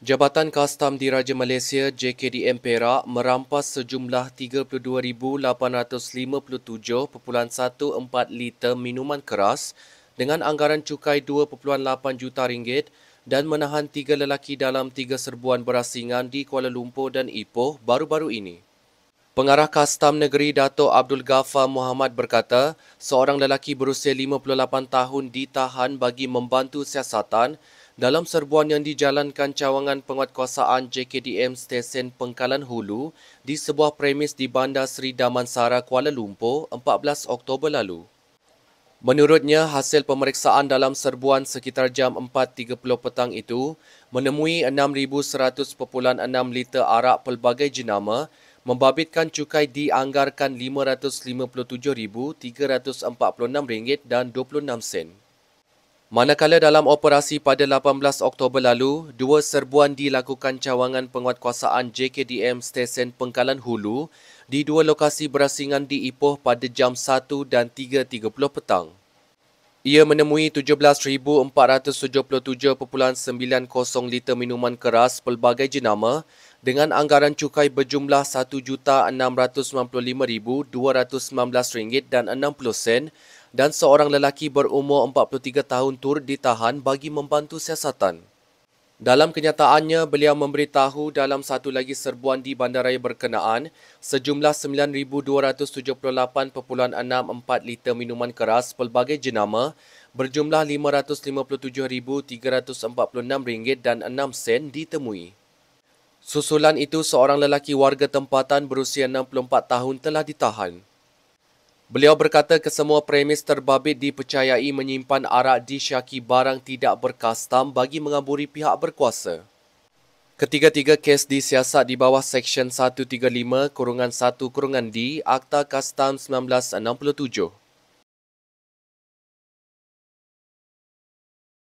Jabatan Kastam di Raja Malaysia JKDM Perak merampas sejumlah 32,857.14 liter minuman keras dengan anggaran cukai 2.8 juta ringgit dan menahan tiga lelaki dalam tiga serbuan berasingan di Kuala Lumpur dan Ipoh baru-baru ini. Pengarah Kastam Negeri Dato Abdul Ghaffar Muhammad berkata, seorang lelaki berusia 58 tahun ditahan bagi membantu siasatan dalam serbuan yang dijalankan cawangan penguatkuasaan JKDM Stesen Pengkalan Hulu di sebuah premis di Bandar Seri Damansara, Kuala Lumpur 14 Oktober lalu. Menurutnya, hasil pemeriksaan dalam serbuan sekitar jam 4.30 petang itu menemui 6,100.6 liter arak pelbagai jenama membabitkan cukai dianggarkan RM557,346 dan 26 sen. Manakala dalam operasi pada 18 Oktober lalu, dua serbuan dilakukan cawangan penguatkuasaan JKDM Stesen Pengkalan Hulu di dua lokasi berasingan di Ipoh pada jam 1 dan 3.30 petang. Ia menemui 17,477.90 liter minuman keras pelbagai jenama dengan anggaran cukai berjumlah RM1,695,219 dan 60 sen dan seorang lelaki berumur 43 tahun tur ditahan bagi membantu siasatan. Dalam kenyataannya, beliau memberitahu dalam satu lagi serbuan di bandaraya berkenaan, sejumlah 9,278.64 liter minuman keras pelbagai jenama berjumlah RM557,346 dan 6 sen ditemui. Susulan itu seorang lelaki warga tempatan berusia 64 tahun telah ditahan. Beliau berkata kesemua premis terbabit dipercayai menyimpan arak di syaki barang tidak berkastam bagi mengaburi pihak berkuasa. Ketiga-tiga kes disiasat di bawah Seksyen 135-1-D Akta Kastam 1967.